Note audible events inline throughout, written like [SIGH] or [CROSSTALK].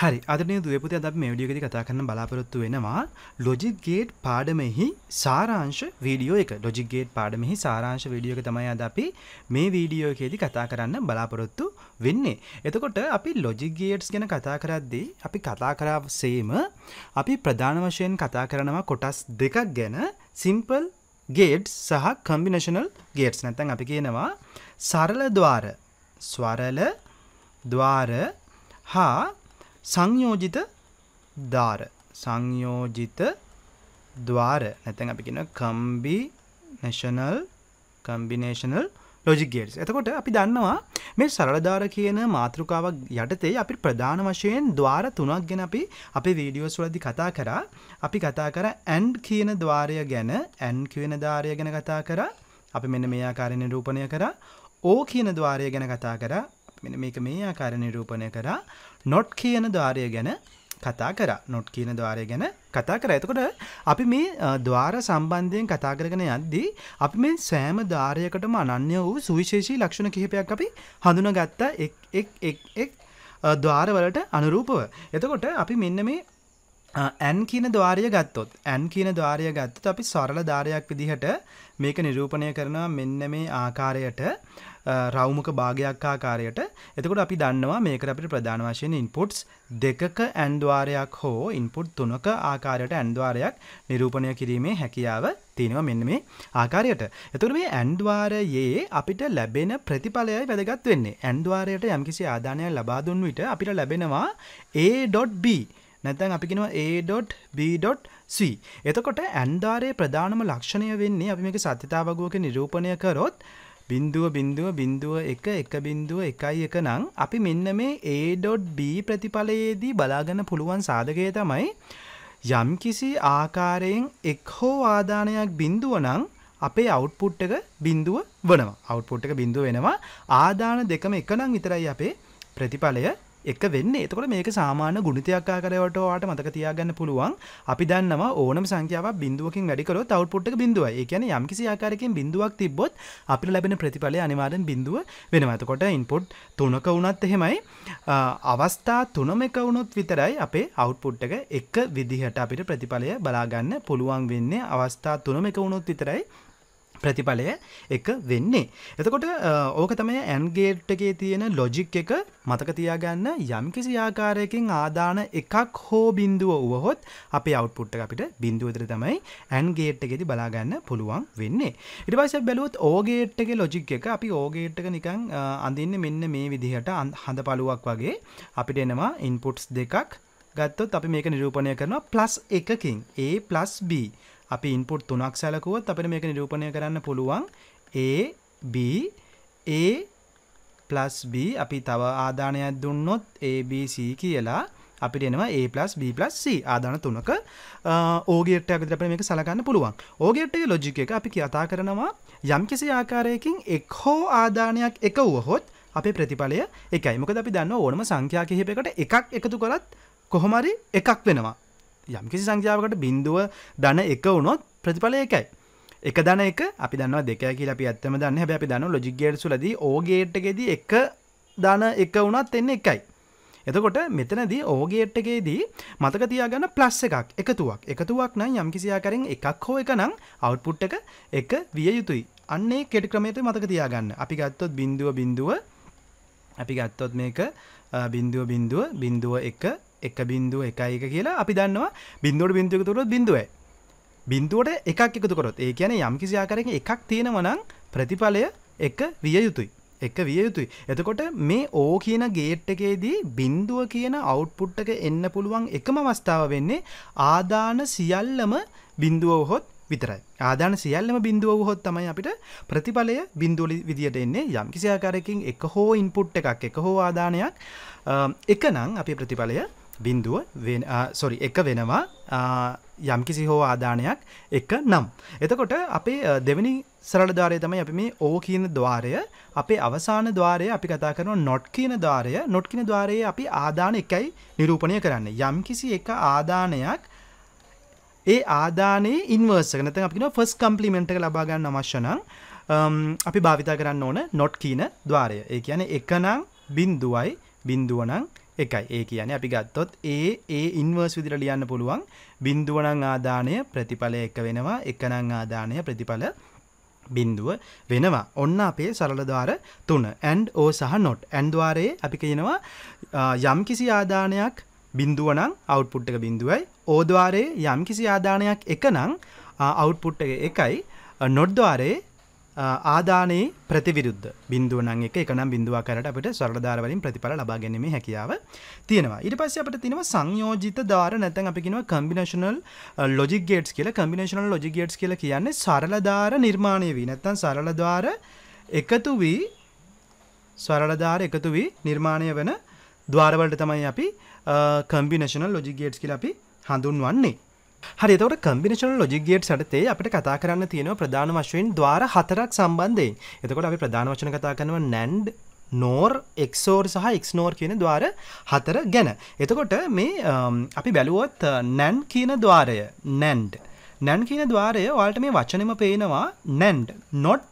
හරි අදන දුවපති අද මේ විඩියෝගෙදි කතා කරන්න බලාපොරොත්තු වෙනවා ලොජිගේට් පාඩමෙහි සාරාංශ වීඩියෝ එක ලොජිගේට් පාඩමෙහි සාරාංශ වීඩියෝක තමයි අද අපි මේ වීඩියෝ එකේදී කතා කරන්න බලාපොරොත්තු වෙන්නේ. එතකොට අපි ලොජිගේට්ස් ගැන කතා කරද්දී අපි කතා කරා සේම අපි ප්‍රධාන වශයෙන් කතා කරනවා කොටස් දෙකක් ගැන සිම්පල් ගේට් සහ කම්බිනේෂනල් ගේට්ස් නැත්නම් අපි කියනවා සරල ద్వාර ස්වරල ద్వාර හා සංයෝජිත දාර සංයෝජිත ద్వාර නැත්නම් අපි කියනවා කම්බිනේෂනල් කම්බිනේෂනල් ලොජිගේටස් එතකොට අපි දන්නවා මේ සරලධාර කියන මාතෘකාවක් යටතේ අපි ප්‍රධාන වශයෙන් ද්වාර තුනක් ගැන අපි අපේ වීඩියෝස් වලදී කතා කරා අපි කතා කර ඇන්් කියන ద్వාරය ගැන ඇන් කියන ධාරය ගැන කතා කරා අපි මෙන්න මේ ආකාරයෙන් නිරූපණය කරා ඕ කියන ద్వාරය ගැන කතා කරා මෙන්න මේක මේ ආකාරයෙන් නිරූපණය කරා නොට් කියන ద్వාරය ගැන කතා කරා නොට් කියන ద్వාරය ගැන කතා කර ඇතකොට අපි මේ දවාර සම්බන්ධයෙන් කතා කරගෙන යද්දී අපි මේ සෑම ධාරයකටම අනන්‍ය වූ සුවිශේෂී ලක්ෂණ කිහිපයක් අපි හඳුන ගත්තා එක් ද්වාරවලට අනුරූපව. එතකොට අපි මෙන්න මේ ඇන් කියන ද්වාරය ගත්තොත් ඇන් කියන ද්වාරය ගත්තොත් අපි සරල ධාරයක් විදිහට මේක නිරූපණය කරනවා මෙන්න මේ ආකාරයට රවුමක භාගයක්කාකාරයට එතකොට අපි දන්නවා මේකට අපිට ප්‍රධාන වශයෙන් ඉන්පුට්ස් දෙකක ඇන්දවාරයක් හෝ ඉන්පුට් තුනක ආකාරයට ඇන්දවාරයක් නිරූපණය කිරීමේ හැකියාව තියෙනවා මෙන්න මේ ආකාරයට. එතකොට මේ ඇන්ද්වාරයේ අපිට ලැබෙන ප්‍රතිඵලයයි වැදගත් වෙන්නේ. ඇන්ද්වාරයට යම්කිසි ආදානයක් ලබා දුන් විට අපිට ලැබෙනවා A.B නැත්නම් අපි කියනවා A.B.C. එතකොට ඇන්ද්වාරයේ ප්‍රධානම ලක්ෂණය වෙන්නේ අපි මේක සත්‍යතාවගුවක නිරූපණය කරොත් බින්දුව බින්දුව බින්දුව 1 1 බින්දුව 1යි 1 නම් අපි මෙන්න මේ a.b ප්‍රතිඵලයේදී බලාගන්න පුළුවන් සාධකය තමයි යම්කිසි ආකාරයෙන් එක් හෝ ආදානයක් බින්දුව නම් අපේ අවුට්පුට් එක බින්දුව වෙනවා. අවුට්පුට් එක බින්දුව වෙනවා. ආදාන දෙකම එක නම් විතරයි අපේ ප්‍රතිඵලය එක වෙන්නේ එතකොට මේක සාමාන්‍ය ගුණිතයක් ආකාරයට ඔයාලට මතක තියාගන්න පුළුවන්. අපි දන්නවා ඕනම සංඛ්‍යාවක් බිඳුවකින් වැඩි කළොත් අවුට්පුට් එක බිඳුවයි. ඒ කියන්නේ යම්කිසි ආකාරයකින් බිඳුවක් තිබ්බොත් අපිට ලැබෙන ප්‍රතිඵලය අනිවාර්යෙන් බිඳුව වෙනවා. එතකොට ඉන්පුට් 3ක වුණත් එහෙමයි අවස්ථා 3ම එක වුණොත් විතරයි අපේ අවුට්පුට් එක එක විදිහට අපිට ප්‍රතිඵලය බලා ගන්න පුළුවන් වෙන්නේ. අවස්ථා 3ම එක වුණොත් විතරයි ප්‍රතිඵලය එක වෙන්නේ. එතකොට ඕක තමයි ඇන්ගේට් එකේ තියෙන ලොජික් එක මතක තියාගන්න යම්කිසි ආකාරයකින් ආදාන එකක් හෝ බිඳුව වුවහොත් අපේ අවුට්පුට් එක අපිට බිඳුව විතර තමයි ඇන් ගේට් එකේදී බලා ගන්න පුළුවන් වෙන්නේ. ඊට පස්සේ බැලුවොත් ඕ ගේට් එකේ ලොජික් එක අපි ඕ ගේට් එක නිකන් අඳින්නේ මෙන්න මේ විදිහට හඳපළුවක් වගේ අපිට එනවා ඉන්පුට්ස් දෙකක් ගත්තොත් අපි මේක නිරූපණය කරනවා ප්ලස් එකකින් A ප්ලස් B අපි ඉන්පුට් තුනක් සැලකුවොත් අපිට මේක නිරූපණය කරන්න පුළුවන් A B A plus B අපි තව ආදානයක් දුන්නොත් A B C කියලා අපිට එනවා A+ B+ C ආදාන තුනක ඕගේට් එකක් විතර අපිට මේක සලකන්න පුළුවන්. ඕගේට් එකේ ලොජික් එක අපි කතා කරනවා යම්කිසි ආකාරයකින් එක් හෝ ආදානයක් එකවුවහොත් අපේ ප්‍රතිඵලය එකයි. මොකද අපි දන්නවා ඕනම සංඛ්‍යා කිහිපයකට එකක් එකතු කරත් කොහොම එකක් වෙනවා. යම්කිසි සංඛ්‍යාවකට බිඳුව දන එක වුණොත් ප්‍රතිඵල ඒකයි. එක දන එක අපි දන්නවා දෙකයි කියලා අපි ඇත්තම දන්න හැබැයි අපි දන්නවා ලොජික් ගේට් වලදී ඕ ගේට් එකේදී එක දන එක වුණත් එන්නේ එකයි. එතකොට මෙතනදී ඕ ගේට් එකේදී මතක තියාගන්න ප්ලස් එකක් එකතුවක්. එකතුවක් නම් යම්කිසි ආකාරයෙන් එකක් හෝ එක නම් අවුට්පුට් එක එක විය යුතුයි. අන්නේ කෙටි ක්‍රමයට මතක තියාගන්න. අපි ගත්තොත් බිඳුව බිඳුව අපි ගත්තොත් මේක බිඳුව බිඳුව බිඳුව 1 එක බින්දුව එකයික කියලා අපි දන්නවා බින්දුවට බින්දුවක තුරොත් බින්දුවයි බින්දුවට එකක් එකතු කරොත් ඒ කියන්නේ යම් කිසි ආකාරයකින් එකක් තියෙනවා නම් ප්‍රතිඵලය එක විය යුතුයි එක විය යුතුයි එතකොට මේ ඕ කියන ගේට් එකේදී බින්දුව කියන අවුට්පුට් එක එන්න පුළුවන් එකම අවස්ථාව වෙන්නේ ආදාන සියල්ලම බින්දුව හොත් විතරයි ආදාන සියල්ලම බින්දුව හොත් තමයි අපිට ප්‍රතිඵලය බින්දුවල විදියට එන්නේ යම් කිසි ආකාරයකින් එක හෝ ඉන්පුට් එකක් එක හෝ ආදානයක් එකනම් අපේ ප්‍රතිඵලය බින්දුව සොරි එක වෙනවා යම්කිසි හෝ ආදානයක් එක නම්. එතකොට අපේ දෙවැනි සරල ධාරය තමයි අපි මේ ඕ කියන ద్వාරය අපේ අවසාන ద్వාරය අපි කතා කරන නොට් කියන ద్వාරය නොට් කියන ద్వාරයේ අපි ආදාන එකයි නිරූපණය කරන්නේ. යම්කිසි එක ආදානයක් ඒ ආදානයේ ඉන්වර්ස් එක නැත්නම් අපි කියනවා ෆස්ට් කම්ප්ලිමන්ට් එක ලබා ගන්න අවශ්‍ය නම් අපි භාවිතා කරන්න ඕන නොට් කියන ద్వාරය. ඒ කියන්නේ එක නම් බිඳුවයි බිඳුව නම් එකයි ඒ කියන්නේ අපි ගත්තොත් ඒ ඒ ඉන්වර්ස් විදිහට ලියන්න පුළුවන් බිඳුව නම් ආදානය ප්‍රතිඵලය එක වෙනවා එක නම් ආදානය ප්‍රතිඵල බිඳුව වෙනවා ඔන්න අපේ සරල ద్వාර තුන and or සහ not and ద్వාරයේ අපි කියනවා යම් කිසි ආදානයක් බිඳුව නම් output එක බිඳුවයි or ద్వාරයේ යම් කිසි ආදානයක් එක නම් output එක එකයි not ద్వාරයේ ආදානයේ ප්‍රතිවිරුද්ධ බින්දුව නම් එක එක නම් බින්දුවක් කරලා අපිට සරල ධාර වලින් ප්‍රතිඵල ලබා ගැනීමේ හැකියාව තියෙනවා. ඊට පස්සේ අපිට තියෙනවා සංයෝජිත ධාර නැත්නම් අපි කියනවා කම්බිනේෂනල් ලොජික් ගේට්ස් කියලා. කම්බිනේෂනල් ලොජික් ගේට්ස් කියලා කියන්නේ සරල ධාර නිර්මාණය වී නැත්නම් සරල ධාර එකතු වී සරල ධාර එකතු වී නිර්මාණය වෙන ධාර වලට තමයි අපි කම්බිනේෂනල් ලොජික් ගේට්ස් කියලා අපි හඳුන්වන්නේ. හරිතවට කම්බිනේෂන් ලොජික් ගේට් සටතේ අපිට කතා කරන්න තියෙනවා ප්‍රධාන වශයෙන් ద్వාර හතරක් සම්බන්ධයෙන්. එතකොට අපි ප්‍රධාන වචන කතා කරනවා NAND නෝර් එක්සෝර් සහ එක්ස්නෝර් කියන ద్వාර හතර ගැන. එතකොට මේ අපි බැලුවොත් NAND කියන ద్వාරය NAND NAND කියන ద్వාරය ඔයාලට මේ වචනේම පේනවා NAND not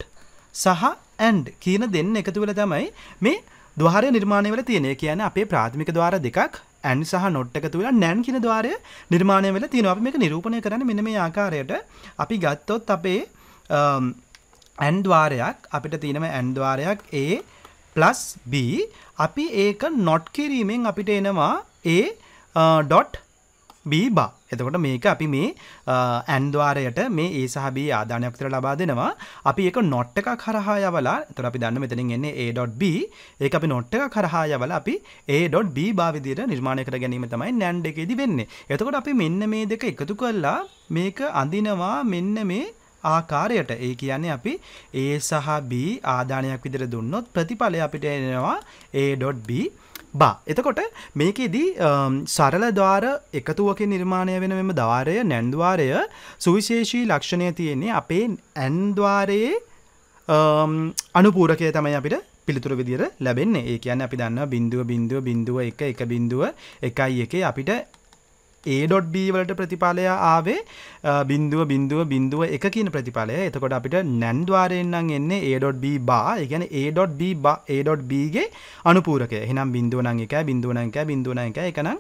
සහ and කියන දෙන්න එකතු වෙලා තමයි මේ ద్వාරය නිර්මාණය වෙලා තියෙන්නේ. කියන්නේ අපේ ප්‍රාථමික ద్వාර දෙකක් ඇන් සහ නොට් එකතු වෙලා නැන් කියන ద్వාරය නිර්මාණය වෙලා තියෙනවා. අපි මේක නිරූපණය කරන්න මෙන්න මේ ආකාරයට අපි ගත්තොත් අපේ ඇන් ద్వාරයක් අපිට තියෙනවා ඇන් ద్వාරයක් A B අපි ඒක නොට් කිරීමෙන් අපිට එනවා A.B බ එතකොට මේක අපි මේ ඇන්දවාරයට මේ ඒ සහබී ආධානයක් තර ලබා දෙනවා අපි එක නොට් එක කරහා යවලා තොර අපි දන්න මෙතනින් එන්නේ A.B ඒ අපි නොට් එක කරහා යවල අපි A.B භාවිදිර නිර්මාණය කර ගැනීම තමයි නැන්ඩ එකේදි වෙන්නේ එතකොට අපි මෙන්න මේ දෙක එකතු කරලා මේක අඳිනවා මෙන්න මේ ආකාරයට ඒ කියන්නේ අපි A සහ B ආදානයක් විදිහට දුන්නොත් ප්‍රතිඵලය අපිට එනවා A.B බා එතකොට මේකෙදී සරල ද්වාර එකතුවක නිර්මාණය වෙන මෙම දවාරය නැන්දවාරය සුවිශේෂී ලක්ෂණය තියෙන්නේ අපේ ඇන්දවාරයේ අනුපූරකය තමයි අපිට පිළිතුර විදිර ලැබෙන්නේ ඒ කියන්න අපි දන්න බින්දුව බින්දුව බින්දුව එක එක බින්දුව එකයි එක අපිට A.B වලට ප්‍රතිඵලය ආවේ බිඳුව බිඳුව බිඳුව එක කියන ප්‍රතිඵලය. එතකොට අපිට NaN ద్వාරයෙන් නම් එන්නේ A.B බා. ඒ කියන්නේ A.B බා A.B ගේ අනුපූරකය. එහෙනම් බිඳුව නම් එකයි බිඳුව නම් එකයි බිඳුව නම් එකයි එක නම්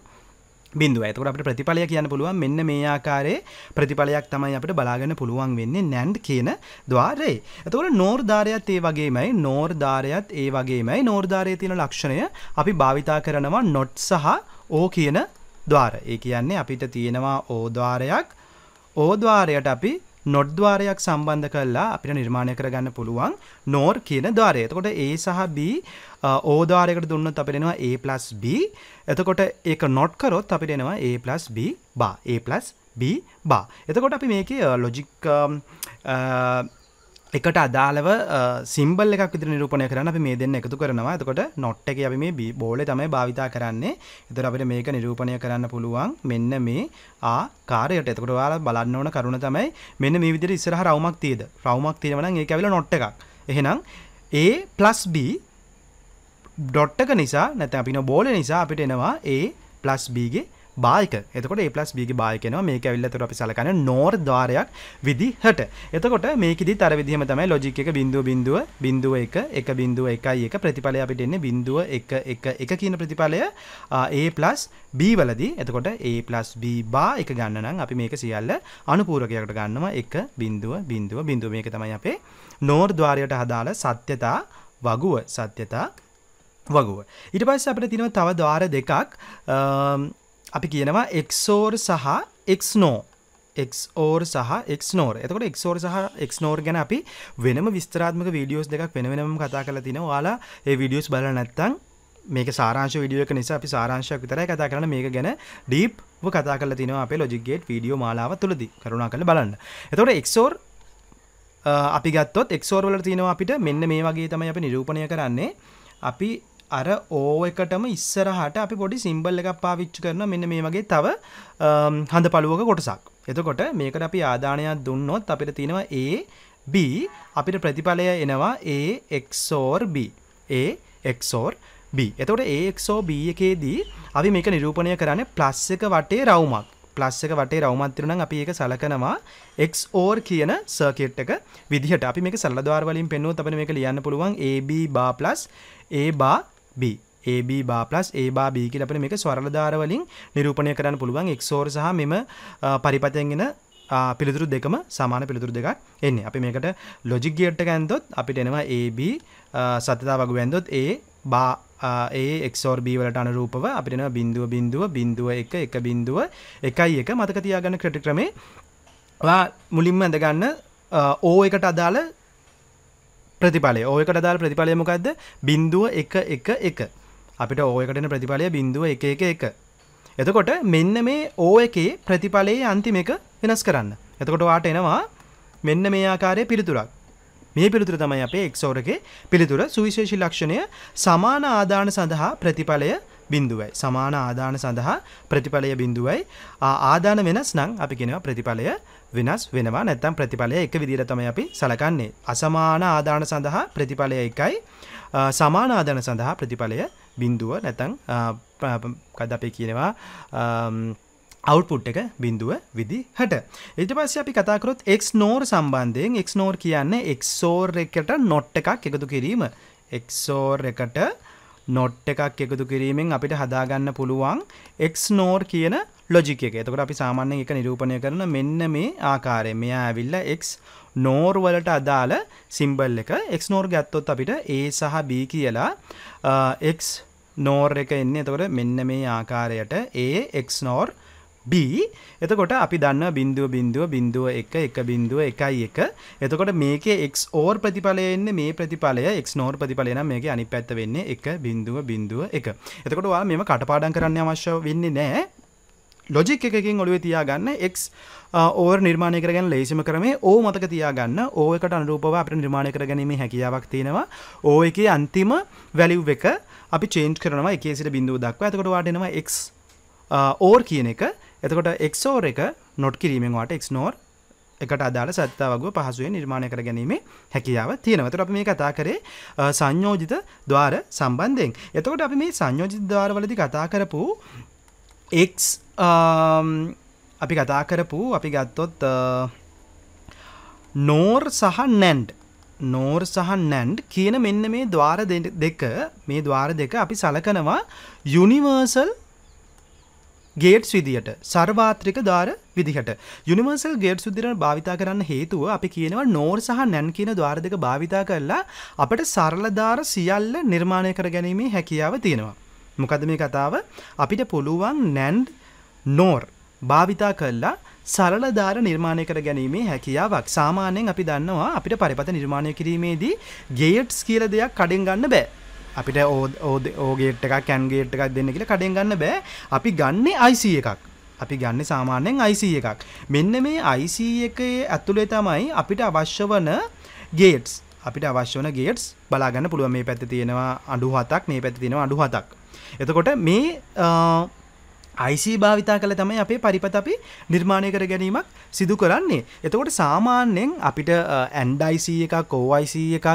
බිඳුව. එතකොට අපිට ප්‍රතිඵලය කියන්න පුළුවන් මෙන්න මේ ආකාරයේ ප්‍රතිඵලයක් තමයි අපිට බලාගන්න පුළුවන් වෙන්නේ NAND කියන ద్వාරයේ. එතකොට NOR ධාරයත් ඒ වගේමයි NOR ධාරයත් ඒ වගේමයි NOR ධාරයේ තියෙන ලක්ෂණය අපි භාවිතා කරනවා NOT සහ O කියන ద్వාර. ඒ කියන්නේ අපිට තියෙනවා ඕ ద్వාරයක්. ඕ ద్వාරයට අපි නොඩ් ద్వාරයක් සම්බන්ධ කරලා අපිට නිර්මාණය කරගන්න පුළුවන් නෝර් කියන ద్వාරය. එතකොට A සහ B ඕ ద్వාරයකට දුන්නොත් අපිට එනවා A B. එතකොට ඒක නොට් කරොත් අපිට එනවා A B බා. A B බා. එතකොට අපි මේකේ ලොජික් එකට අදාළව සිම්බල් එකක් විදිර නිරූපණය කරන්න අපි මේ දෙන්න එකතු කරනවා එතකොට නොට් එක අපි මේ බෝලේ තමයි භාවිතා කරන්නේ එතකොට අපිට මේක නිරූපණය කරන්න පුළුවන් මෙන්න මේ ආකාරයට එතකොට ඔයාලා බලන්න ඕන කරුණ තමයි මෙන්න මේ විදිහට ඉස්සරහ රවුමක් තියෙද රවුමක් තියෙනවා නම් ඒක ඇවිල්ලා නොට් එකක් එහෙනම් a b ඩොට් එක නිසා නැත්නම් අපි නෝ බෝලේ නිසා අපිට එනවා a b ගේ බායක එතකොට ඒපලස් බිගි බායකනවා මේක ඇවිල්ලතර අපි සලකන නෝර් ද්වාරයක් විදිහට එතකොට මේකෙදි තර විදිහම තමයි ලොජික් එක බිඳුව බිඳුව බිඳුව එක එක බිඳුව එකයි එක ප්‍රතිඵලය අපිට එන්නේ බිඳුව එක එක එක කියන ප්‍රතිඵලය ඒපලස් B වලදී එතකොට ඒපලස් B බා එක ගන්න නම් අපි මේක සියල්ල අනුපූරකයකට ගන්නවා එක බිඳුව බිඳුව බිඳුව මේක තමයි අපේ නෝර් ද්වාරයට හදාළ සත්‍යතා වගුව සත්‍යතා වගුව. ඊට පස්සේ අපිට තියෙනවා තව ద్వාර දෙකක් අපි කියනවා එක්ෝර් සහ එක්නෝ එක්ෝර් සහ එක්නෝර් එතකොට එක්ෝර් සහ එක්නෝර් ගැන අපි වෙනම විස්තරාත්මක වීඩියෝස් දෙකක් වෙන වෙනම කතා කළ තින යාලා ඒ වීඩියෝස් බල නැත්තං මේක සාරංශ වීඩියෝ එක නිසා අපි සාරංශයක් විතරයි කතා කරන මේක ගැන ඩීප්ව කතා කරලා තිනවා අපේ ලොජික්ගේට් වීඩියෝ මාලාව තුළදී කරුණා කරලා බලන්න. එතකොට එක්සෝර් අපි ගත්තොත් එක්සෝර් වල තියෙනවා අපිට මෙන්න මේ වගේ තමයි අපි නිරූපණය කරන්නේ. අපි අර ඕ එකටම ඉස්සරහට අපි පොඩි සිම්බල් එකක් පාවිච්චි කරන මෙන්න මේ වගේ තව හඳ පළුවක කොටසක්. එතකොට මේකට අපි ආදානයක් දුන්නොත් අපිට තියෙනවා A B අපිට ප්‍රතිඵලය එනවා A XOR B. A XOR B. එතකොට A XOR B එකේදී අපි මේක නිරූපණය කරන්නේ ප්ලස් එක වටේ රවුමක්. ප්ලස් එක වටේ රවුමක් තිරුණා නම් අපි ඒක සලකනවා XOR කියන සර්කිට් එක විදිහට. අපි මේක සරල ద్వාර වලින් පෙන්නුවොත් අපිට මේක ලියන්න පුළුවන් AB bar A bar B AB bar plus A bar B කියලා අපිට මේක ස්වරල ධාර වලින් නිරූපණය කරන්න පුළුවන් XOR සහ මෙම පරිපතයෙන් එන පිළිතුරු දෙකම සමාන පිළිතුරු දෙකක් එන්නේ. අපි මේකට logic gate එක ඇන්දොත් අපිට එනවා AB සත්‍යතාව වගු ඇන්දොත් A bar ඒ එක්ෝර් බී වලට අනුරූපව අපිටන බිඳුව බිඳුව බිඳුව එක එක බිඳුව එකයි එක මතක තියාගන්න ක්‍රට ක්‍රමේ මුලින්ම ඇඳගන්න ඕ එකට අදාළ ප්‍රතිඵලය ඕයකට දාල් ප්‍රතිඵලය මොකක්ද බින්දුව එක එක එක අපිට ඕයකටන ප්‍රතිඵලය බින්දුව එක එක එක එතකොට මෙන්න මේ ඕ එකේ ප්‍රතිඵලයේ අන්තිම එක වෙනස් කරන්න එතකොට වාට එනවා මෙන්න මේ ආකාරය පිළිතුරක් මේ පිළිතුර තමයි අපේ එක්සෝරගේ පිළිතුර සුවිශේෂි ලක්ෂණය සමාන ආදාන සඳහා ප්‍රතිඵලය බිඳුවයි. සමාන ආදාන සඳහා ප්‍රතිඵලය බිඳුවයි. ආදාන වෙනස් නම් අපි කියනවා ප්‍රතිඵලය වෙනස් වෙනවා නැත්තම් ප්‍රතිඵලය එක විදිහට තමයි අපි සලකන්නේ. අසමාන ආදාන සඳහා ප්‍රතිඵලය එකයි සමාන ආදාන සඳහා ප්‍රතිඵලය බිඳුව නැත්තම් කද අපේ කියනවා අවුට්පුට් එක බිඳුව විදිහට. ඊට පස්සේ අපි කතා කරොත් x නෝර් සම්බන්ධයෙන් x නෝර් කියන්නේ xor එකට not එකක් එකතු කිරීම. xor එකට not එකක් එකතු කිරීමෙන් අපිට හදාගන්න පුළුවන් x නෝර් කියන ලොජික් එක. එතකොට අපි සාමාන්‍යයෙන් එක නිරූපණය කරන මෙන්න මේ ආකාරයෙන් මෙයා ඇවිල්ලා x nor වලට අදාළ සිම්බල් එක x nor ගත්තොත් අපිට a සහ b කියලා x nor එක එන්නේ. එතකොට මෙන්න මේ ආකාරයට a x nor B එතකොට අපි දන්න බින්දුව බින්දුව බින්දුව එක එක බින්දුව එකයි එක එතකොට මේකේ x or ප්‍රතිඵලය එන්නේ මේ ප්‍රතිඵලය x nor ප්‍රතිඵලය නම් මේකේ අනිත් පැත්ත වෙන්නේ 1 බින්දුව බින්දුව 1 එතකොට ඔයාලා මේව කටපාඩම් කරන්න අවශ්‍ය වෙන්නේ නැහැ ලොජික් එකකින් ඔළුවේ තියාගන්න එක් ඕර් නිර්මාණය කරගෙන ලේසිම කරමේ ඕ මතක තියාගන්න ඕකට අනුරූපව අපිට නිර්මාණය කර ගැනීම හැකියාවක් තියෙනවා ඕ එකේ අන්තිම වැලිව් එක අපි චේන්ජ් කරනවා එකේ සිට බිඳුව දක්වා එතකොට වාට එනවා x ඕර් කියන එක එතකොට x ඕර් එක නොට් කිරීමෙන් වාට x නෝර් එකට අදාළ සත්තාවගුව පහසුවෙන් නිර්මාණය කර ගැනීම හැකියාව තියෙනවතර අපි මේ කතා කරේ සංයෝජිත ද්වාර සම්බන්ධයෙන්. එතකොට අපි මේ සංයෝජිත ද්වාරවලදි කතා කරපු එක් අපි කතා කරපු අපි ගත්තොත් නෝර් සහ නැන්ඩ් නෝර් සහ නැන්ඩ් කියන මෙන්න මේ දවාර දෙක මේ දවාර දෙක අපි සලකනවා යුනිවර්සල් ගේට් විදිහට සර්වාත්‍රික දාර විදිහට යුනිවර්සල් ගේට් සුදිරන භාවිතා කරන්න හේතුව අපි කියනවා නෝර් සහ නැන් කියන ද්වාර දෙක භාවිතා කරලා අපට සරලධාර සියල්ල නිර්මාණය කර ගැනීමේ හැකියාව තියෙනවා. මොකද මේ කතාව අපිට පුළුවන් නැන්ඩ් නෝර් භාවිතා කල්ලා සරල ධාර නිර්මාණය කර ගැනීමේ හැකියාවක් සාමාන්‍යයෙන් අපි දන්නවා අපිට පරිපත නිර්මාණය කිරීමේදී ගේට්ස් කියල දෙයක් කඩෙන් ගන්න බෑ අපිට ඕගේට් එකක් කැන්ගේට් එකක් දෙන්න කියලා කඩෙන් ගන්න බෑ අපි ගන්නේ IC එකක් අපි ගන්න සාමාන්‍යයෙන් IC එකක් මෙන්න මේ IC එකේ ඇතුළේ තමයි අපිට අවශ්‍ය වන ගේට්ස් අපිට අවශ්‍ය වන ගේට්ස් බලාගන්න පුළුවන් මේ පැත්ත තියෙනවා අඩු හතක් මේ පැත්ත තියෙනවා අඩු හතක් එතකොට මේ IC භාවිතා කළ තමයි අපේ පරිපත අපි නිර්මාණය කර ගැනීමක් සිදු කරන්නේ. එතකොට සාමාන්‍යයෙන් අපිට ඇන්ඩයිC එකක් OIC එකක්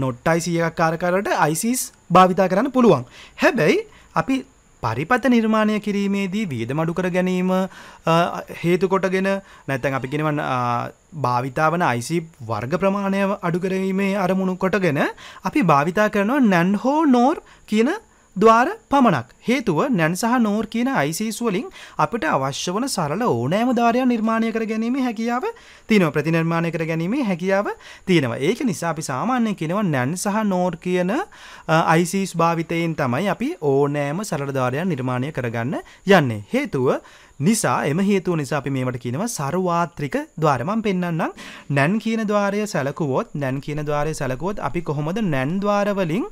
නොට්ටයිC එකක් කාරකරට ICs භාවිතා කරන්න පුළුවන්. හැබැයි අපි පරිපත නිර්මාණය කිරීමේදී වියදම අඩු කර ගැනීම හේතු කොටගෙන නැත්නම් අපි කියනවා භාවිතා වන IC වර්ග ප්‍රමාණය අඩු කිරීමේ අරමුණු කොටගෙන අපි භාවිතා කරනවා NaN හෝ NOR කියන ද්වාර පමණක් හේතුව නැන් සහ නෝර් කියන අයිසිස්වලින් අපිට අවශ්‍ය වන සරල ඕනෑම ධාරයක් නිර්මාණය කර ගැනීම හැකියාව තියෙනවා ප්‍රතිනිර්මාණය කර ගැනීම හැකියාව තියෙනවා ඒක නිසා අපි සාමාන්‍යයෙන් කියනවා නැන් සහ නෝර් කියන අයිසිස් භාවිතයෙන් තමයි අපි ඕනෑම සරල ධාරයක් නිර්මාණය කරගන්න යන්නේ හේතුව නිසා එම හේතුව නිසා අපි මේවට කියනවා සර්වාත්‍රික ద్వාර මම පෙන්වන්නම් නැන් කියන ద్వාරය සැලකුවොත් නැන් කියන ద్వාරය සැලකුවොත් අපි කොහොමද නැන් ద్వාර වලින්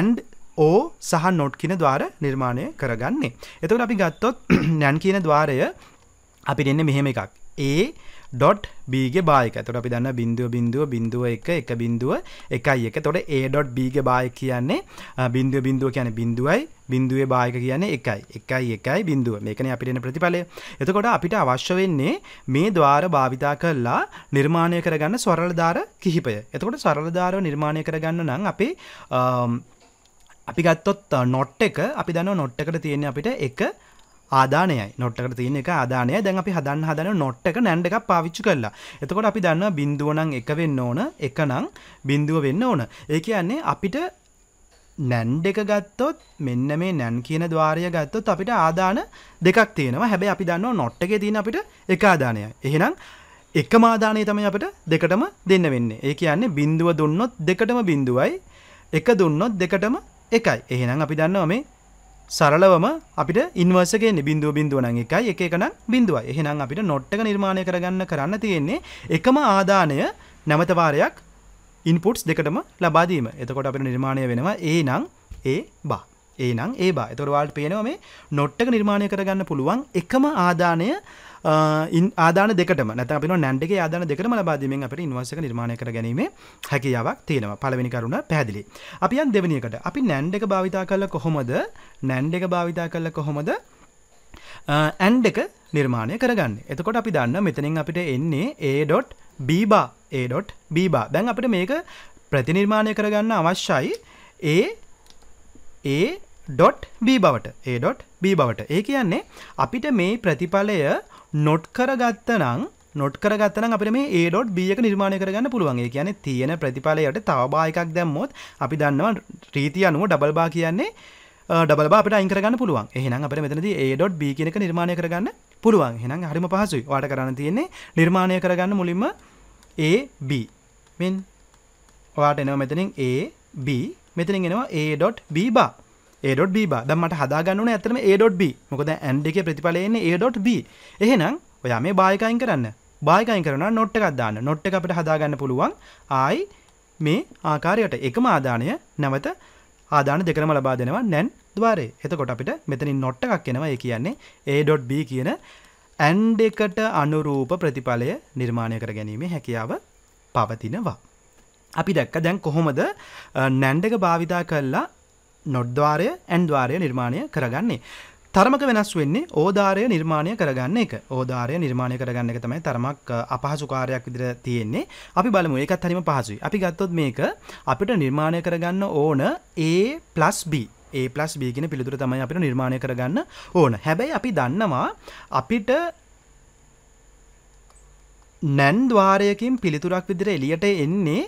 and ඕ සහ නොට් කියන ద్వාර නිර්මාණය කරගන්නේ. එතකොට අපි ගත්තොත් [CLEARS THROAT] නැන් කියන ద్వාරය අපිට එන්නේ මෙහෙම එකක්. A ඩොට් බගේ බායක තොට අපි දන්න බින්දුව බින්දුව බින්දුව එක එක බින්දුව එකයි එක තොට ඒ ඩොට් බගේ බාය කියන්නේ බින්දුව බින්දුව කියන බින්දුවයි බින්දුවේ බායක කියන්නේ එකයි එකයි එකයි බින්දුව මේකන අපිටන ප්‍රතිඵලය එතකොට අපිට අවශ්‍ය වෙන්නේ මේ දවාර භාවිතා කරලා නිර්මාණය කරගන්න ස්වරලධාර කිහිපය එතකොට සරලධාරව නිර්මාණය කරගන්න නම් අපේ අපි ගත්තොත් නොට් එක අපි දන්න නොට් එකට තියෙන අපිට එක ආදානයයි නොට්කට තියෙන එක ආදානය දැන් අපි හදන්න හදන නොට් එක නැන්ඩ එකක් පාවිච්චි කරලා එතකොට අපි දන්න බින්දුවනං එක වෙන්න ඕන එක නං බින්දුව වෙන්න ඕන ඒ කියන්නේ අපිට නැන්් එක ගත්තොත් මෙන්න මේ නැන් කියන දවාරය ගත්තොත් අපිට ආදාන දෙකක් තියෙනවා හැබැයි අපි දන්න නොට් එක තියෙන අපිට එක ආදානය එහෙනම් එක මාදානය තමයි අපට දෙකටම දෙන්න වෙන්න ඒ කියන්නේ බින්දුව දුන්නොත් දෙකටම බින්දුවයි එක දුන්නොත් දෙකටම එකයි එහෙනම් අපි දන්නවා මේ සරලවම අපිට ඉන්වර්සගේ බින්දුව බින්දුව නම් එකයි එක එක නම් බින්දුවයි. එහෙනම් අපිට නොට් එක නිර්මාණය කරගන්න කරන්න තියෙන්නේ එකම ආදානය නැවත වාරයක් ඉන්පුට්ස් දෙකටම ලබා දීම. එතකොට අපිට නිර්මාණය වෙනවා A නම් A බා. A නම් A බා. එතකොට ඔයාලට පේනවා මේ නොට් එක නිර්මාණය කරගන්න පුළුවන් එකම ආදානය ඉන් ආදාන දෙකටම නැත්නම් අපිනවා NAND එකේ ආදාන දෙකටම ලබා දීමෙන් අපිට ඉන්වර්ස් එක නිර්මාණය කර ගැනීම හැකියාවක් තියෙනවා. පළවෙනි කරුණ පැහැදිලි. අපි යන් දෙවෙනි එකට. අපි NAND එක භාවිතා කළා කොහොමද? NAND එක භාවිතා කළා කොහොමද? AND එක නිර්මාණය කරගන්නේ. එතකොට අපි දන්න මෙතනින් අපිට එන්නේ a.b bar a.b bar. දැන් අපිට මේක ප්‍රතිනිර්මාණය කරගන්න අවශ්‍යයි a a .b බවට a.b බවට. ඒ කියන්නේ අපිට මේ ප්‍රතිඵලය නොට් කරගත්ත නම් නොට් කරගත්තන අපිට මේ ඒඩොට් බියක නිර්මාණය කරගන්න පුළුවන් ඒ කියන්නේ තියෙන ප්‍රතිඵලයට තවබා එකක් දැම්මොත් අපි දන්නවා රීතිය අනුව ඩබල් බා කියන්නේ ඩබල් බා අපිට අයින් කරගන්න පුළුවන් එහෙනම් අපිට මෙතනදී ඒඩොට් බී කියන එක නිර්මාණය කරගන්න පුළුවන් එහෙනම් හරිම පහසුයි ඔයාලට කරන්න තියෙන්නේ නිර්මාණය කරගන්න මුලින්ම A B මෙන් ඔයාලට එනවා මෙතනින් A B මෙතනින් එනවා A.B බා A.B බා දැන් මට හදාගන්න ඕනේ ඇත්තටම A.B මොකද and එකේ ප්‍රතිඵලය එන්නේ A.B එහෙනම් ඔයා මේ බායිකයින් කරන්න බායිකයින් කරනවා නොට් එකක් දාන්න නොට් එක අපිට හදාගන්න පුළුවන් ආයි මේ ආකාරයට එකම ආදානය නැවත ආදාන දෙකම ලබා දෙනවා නැන් ద్వාරේ එතකොට අපිට මෙතනින් නොට් එකක් එනවා ඒ කියන්නේ A.B කියන and එකට අනුරූප ප්‍රතිඵලය නිර්මාණය කර ගැනීමේ හැකියාව පවතිනවා අපි දැක්ක දැන් කොහොමද නැන්ඩක භාවිතා කරලා නොඩ්වාරය ඇන්ද්වාරය නිර්මාණය කරගන්නේ. තරමක වෙනස් වෙන්නේ ඕධාරය නිර්මාණය කරගන්න එක ඕධාරය නිර්මාණය කරගන්න එක තමයි තරමක් අපහසුකාරයක් විදිර තියෙන්නේ අපි බලමු ඒකත් හරිම පහසුයි අපි ගත්තොත් මේක අපිට නිර්මාණය කරගන්න ඕන A plus B A+B කියන පිළිතුර තමයි අපිට නිර්මාණය කරගන්න ඕන හැබැයි අපි දන්නවා අපිට නැන්ද්වාරයකින් පිළිතුරක් විදිර එලියට එන්නේ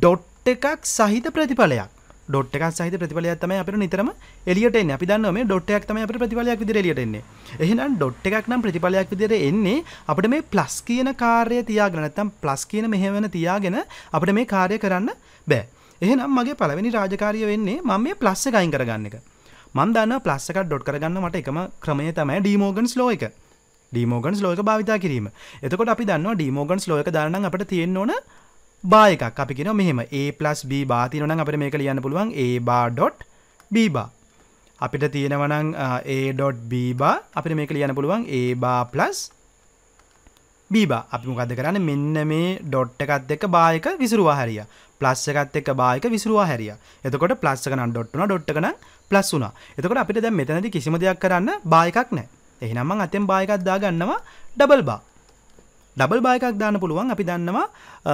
ඩොට් එකක් සහිත ප්‍රතිඵලයක් ඩොට් එකක් සහිත ප්‍රතිඵලයක් තමයි අපිට නිතරම එළියට එන්නේ. අපි දන්නවා මේ ඩොට් එකක් තමයි අපිට ප්‍රතිඵලයක් විදිහට එළියට එන්නේ. එහෙනම් ඩොට් එකක් නම් ප්‍රතිඵලයක් විදිහට එන්නේ අපිට මේ ප්ලස් කියන කාර්යය තියාගෙන නැත්නම් ප්ලස් කියන මෙහෙවන තියාගෙන අපිට මේ කාර්යය කරන්න බෑ. එහෙනම් මගේ පළවෙනි රාජකාරිය වෙන්නේ මම මේ ප්ලස් එක අයින් කරගන්න එක. මම දන්නවා ප්ලස් එකක් ඩොට් කරගන්න මට එකම ක්‍රමය තමයි ඩීමෝගන්ස් ලෝ එක. ඩීමෝගන්ස් ලෝ එක භාවිතා කිරීම. එතකොට අපි දන්නවා ඩීමෝගන්ස් ලෝ එක දාන්න නම් අපිට තියෙන්න ඕන බා එකක් අපි කියනවා මෙහෙම a b බා තියෙනවා නම් අපිට මේක ලියන්න පුළුවන් a bar b bar අපිට තියෙනවා නම් a b bar අපිට මේක ලියන්න පුළුවන් a bar b bar අපි මොකද්ද කරන්නේ මෙන්න මේ ඩොට් එකත් එක්ක බා එක විසිරුවා හැරියා ප්ලස් එකත් එක්ක බා එක විසිරුවා හැරියා එතකොට ප්ලස් එක නම් ඩොට් වුණා ඩොට් එක නම් ප්ලස් වුණා එතකොට අපිට දැන් මෙතනදී කිසිම දෙයක් කරන්න බා එකක් නැහැ එහෙනම් මම අතෙන් බා එකක් දාගන්නවා ඩබල් බා ඩබල් බායකක් දාන්න පුළුවන් අපි දන්නවා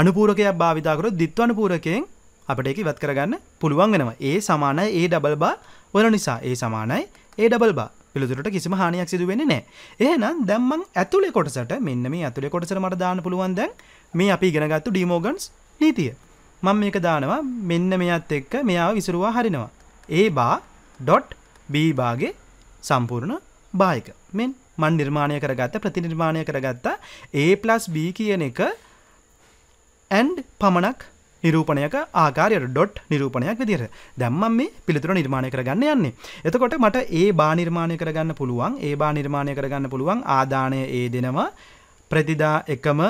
අනුපූරකයක් භාවිතාකරොත් දිත්වන පූරකයෙන් අපට එක ඉවත් කරගන්න පුළුවන් වෙනවා ඒ සමානයි ඒ ඩබල් බා වල නිසා ඒ සමානයි ඒ ඩබල් බා පිළිතුරට කිසිම හානියක් සිදු වෙන්නේ නැහැ එහෙනම් දැන් මං ඇතුලේ කොටසට මෙන්න මේ ඇතුලේ කොටසට මට දාන්න පුළුවන් දැන් මේ අපි ඉගෙනගත්තු ඩිමෝගන්ස් නීතිය මම මේක දානවා මෙන්න මෙයත් එක්ක මෙයාව විසිරුවා හරිනවා ඒ බා ඩොට් B බාගේ සම්පූර්ණ බායක මෙන් මන් නිර්මාණය කරගත්ත ප්‍රතිනිර්මාණය කරගත්ත A+B කියන එක ඇන්ඩ් පමණක් නිරූපණයක ආකාරයට ඩොට් නිරූපණයක් විදිර දැම්මම් මේ පිළිතුර නිර්මාණය කරගන්න යන්නේ. එතකොට මට ඒ බා නිර්මාණය කරගන්න පුළුවන් ඒ බා නිර්මාණය කරගන්න පුළුවන් ආදානය ඒ දෙනවා ප්‍රතිදා එකම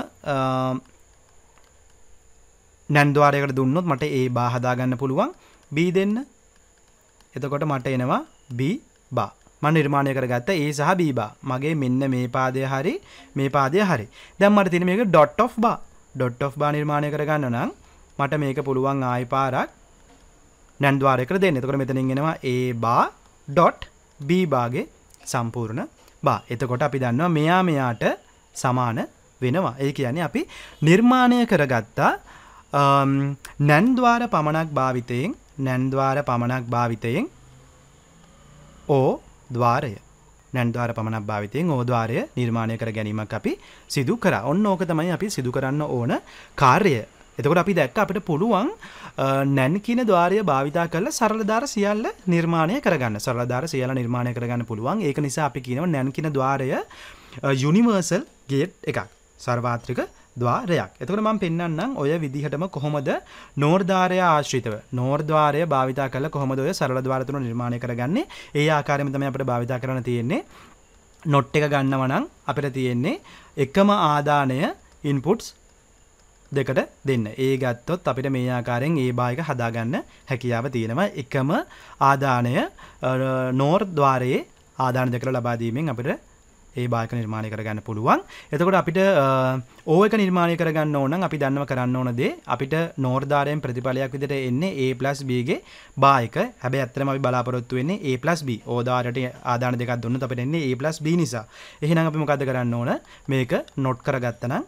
නැන්දවාරයකට දුන්නොත් මට ඒ බා හදාගන්න පුළුවන් B දෙන්න එතකොට මට එනවා B බා මම නිර්මාණය කරගත්ත ඒ සහ B බා. මගේ මෙන්න මේ පාදය හරි මේ පාදය හරි. දැන් මට තියෙන මේක dot of bar. dot of bar නිර්මාණය කරගන්න නම් මට මේක පුළුවන් ආයි පාරක් නැන් ద్వාරයකට දෙන්න. එතකොට මෙතනින් එනවා A bar dot B බාගේ සම්පූර්ණ බා. එතකොට අපි දන්නවා මෙයා මෙයාට සමාන වෙනවා. ඒ කියන්නේ අපි නිර්මාණය කරගත්තා නැන්ද්වාර පමණක් භාවිතයෙන් නැන්ද්වාර පමණක් භාවිතයෙන් ඕ ద్వාරය නැන්ද්වාර පමණක් භාවිතයෙන් ඕද්වාරය නිර්මාණය කර ගැනීමක් අපි සිදු කරා. ඔන්න ඕක තමයි අපි සිදු කරන්න ඕන කාර්යය. එතකොට අපි දැක්ක අපිට පුළුවන් නැන් කියන ద్వාරය භාවිතා කරලා සරලදාර සියල්ල නිර්මාණය කරගන්න. සරලදාර සියල්ල නිර්මාණය කරගන්න පුළුවන්. ඒක නිසා අපි කියනවා නැන් කියන ద్వාරය යුනිවර්සල් ගේට් එකක්. සර්වාත්‍රික ద్వාරයක්. එතකොට මම පෙන්වන්නම් ඔය විදිහටම කොහොමද නෝර්ද්වාරය ආශ්‍රිතව නෝර්ද්වාරය භාවිතා කරලා කොහොමද ඔය සරල ద్వාර තුන නිර්මාණය කරගන්නේ? ඒ ආකාරයෙන්ම තමයි අපිට භාවිතා කරන්න තියෙන්නේ. නොට් එක ගන්නව නම් අපිට තියෙන්නේ එකම ආදානය inputs දෙකට දෙන්න. ඒ ගත්තොත් අපිට මේ ආකාරයෙන් ඒ බායක හදාගන්න හැකියාව තියෙනවා. එකම ආදානය නෝර් ద్వාරයේ ආදාන දෙකට ලබා දීමෙන් අපිට ඒ බාක නිර්මාණය කරගන්න පුළුවන් එතකොට අපිට ඕක නිර්මාණය කරගන්න ඕන අපි දන්නව කරන්න ඕන දේ අපිට නෝර්ධාරයෙන් ප්‍රතිඵලයක් විදිට එන්නේ ඒලස්Bගේ බායක හැබ ඇතරම අපි බලාපොරොත්තු වෙන්නේ ඒලස්B ඕදාරට ආධාන දෙකක් දුන්න අපට එන්නේ ඒලස්B නිසා එහෙනම් අපි මොකද කරන්න ඕන මේක නොට් කරගත්තනම්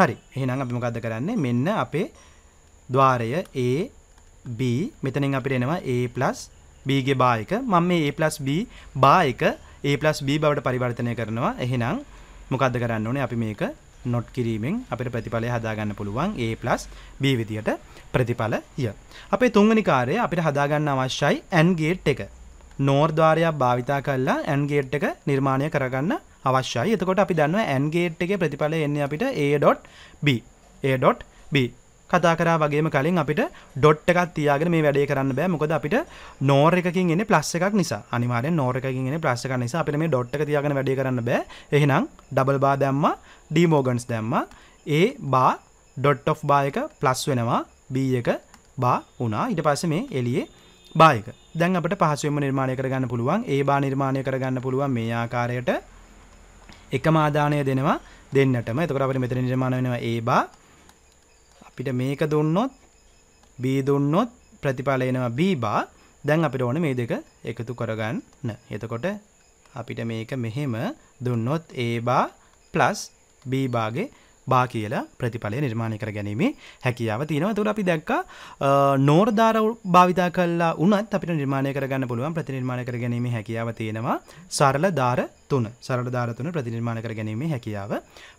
හරි එහෙනම් අපි මොකද කරන්නේ මෙන්න අපේ ద్వාරය A B මෙතනින් අපිට එනවා A+B ගේ බායක මම මේ A+B බායක A+B බවට පරිවර්තනය කරනවා. එහෙනම් මොකද්ද කරන්න ඕනේ? අපි මේක not කිරීමෙන් අපිට ප්‍රතිඵලය හදාගන්න පුළුවන් A+ B විදියට ප්‍රතිඵලය. අපේ තුන්වෙනි කාර්යය අපිට හදාගන්න අවශ්‍යයි AND gate එක. NOR ద్వාරයක් භාවිතා කරලා AND gate එක නිර්මාණය කරගන්න අවශ්‍යයි. එතකොට අපි දන්නවා AND gate එකේ ප්‍රතිඵලය එන්නේ අපිට A.B. A.B. කතා කරා වගේම කලින් අපිට ඩොට් එකක් තියාගෙන මේ වැඩේ කරන්න බෑ මොකද අපිට නෝර් එකකින් එන්නේ ප්ලස් එකක් නිසා අනිවාර්යෙන් නෝර් එකකින් එන්නේ ප්ලස් එකක් නිසා අපිට මේ ඩොට් එක තියාගෙන වැඩේ කරන්න බෑ එහෙනම් ඩබල් බා දැම්මා ඩී මෝගන්ස් දැම්මා ඒ බා ඩොට් ඔෆ් බා එක ප්ලස් වෙනවා B එක බා වුණා ඊට පස්සේ මේ එළියේ බා එක දැන් අපිට පහසුවෙන්ම නිර්මාණය කරගන්න පුළුවන් ඒ බා නිර්මාණය කරගන්න පුළුවන් මේ ආකාරයට එකම ආදානය දෙනවා දෙන්නටම එතකොට අපිට මෙතන නිර්මාණය වෙනවා ඒ බා අපිට මේක දුන්නොත් B දුන්නොත් ප්‍රතිඵල එනවා B බා. දැන් අපිට ඕනේ මේ දෙක එකතු කරගන්න. එතකොට අපිට මේක මෙහෙම දුන්නොත් A බා B බාගේ බා කියලා ප්‍රතිඵලය නිර්මාණය කර ගැනීමේ හැකියාව තියෙනවා තුළ අපි දැක්ක නෝර්ධාර භාවිතා කල්ලා උනත් අපිට නිර්මාණය කරගන්න පුළුවන් ප්‍රතිනිර්මාණ කර ගැනීම හැකියාව තියෙනවා සරල ධාර තුන සරල ධාරතුන ප්‍රතිනිර්මාණ කර ගැනීමේ හැකියාව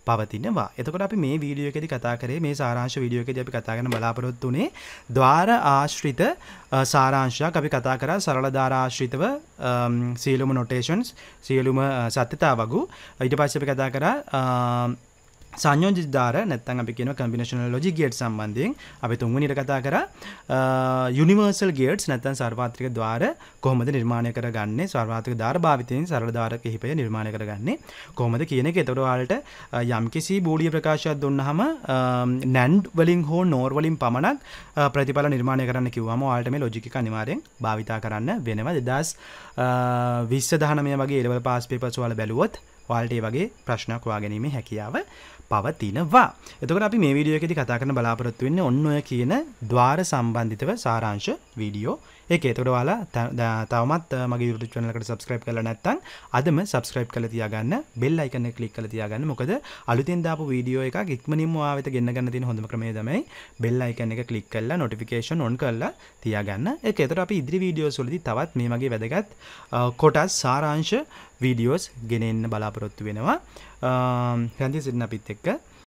පවතිනවා. එතකොට අපි මේ වීඩියෝ එකේදී කතා කරේ මේ සාරාංශ වීඩියෝ එකේදී අපි කතා කරන බලාපොරොත්තු උනේ ద్వාර ආශ්‍රිත සාරාංශයක් අපි කතා කරා සරල ධාරා ආශ්‍රිතව සියලුම නොටේෂන්ස් සියලුම සත්‍යතා වගු ඊට පස්සේ අපි කතා කරා සංයෝජිධාර නැත්තන් අපි කියන කම්පිනේෂනල් ලොජි ගේට් සම්බන්ධයෙන් අපි තුන්වනිට කතා කර යුනිවර්සල් ගේට්ස් නැත්තන් සර්වාත්‍රික ද්වාර කොහොමද නිර්මාණය කරගන්නේ සර්වාත්‍රික ධාර භාවිතයෙන් සරලධාර කිහිපය නිර්මාණය කරගන්නේ කොහොමද කියන එක එතකොටවාලට යම්කිසි බූඩිය ප්‍රකාශයක් දුන්නහම නැන්ඩ් වලින් හෝ නෝර් වලින් පමණක් ප්‍රතිඵල නිර්මාණය කරන්න කිව්වම ඔයාලට මේ ලොජික අනිවාර්යෙන් භාවිතා කරන්න වෙනවා දෙදස් විස්ස දහනමය වගේ එලවල් පාස් පේපර්ස් වල බැලුවොත් වාල්ටේ වගේ ප්‍රශ්නයක් වා ගැනීම හැකියාව පවතිනවා. එතකොට අපි මේ වීඩියෝ එකේදී කතා කරන බලාපොරොත්තු වෙන්නේ ඔන්න ඔය කියන ద్వාර සම්බන්ධිතව සාරාංශ වීඩියෝ එක. එතකොට ඔයාලා තවමත් මගේ YouTube channel එකට subscribe කරලා නැත්නම් අදම subscribe කරලා තියාගන්න, bell icon එක click කරලා තියාගන්න. මොකද අලුතෙන් දාපු වීඩියෝ එකක් ඉක්මනින්ම ඔයා වෙත ගෙන්න ගන්න තියෙන හොඳම ක්‍රමය තමයි bell icon එක click කරලා notification on කරලා තියාගන්න. ඒක. එතකොට අපි ඉදිරි වීඩියෝස් වලදී තවත් මේ වගේ වැදගත් කොටස් සාරාංශ වීඩියෝස් ගෙනෙන්න බලාපොරොත්තු වෙනවා රැන්දි සිටින අපිත් එක්ක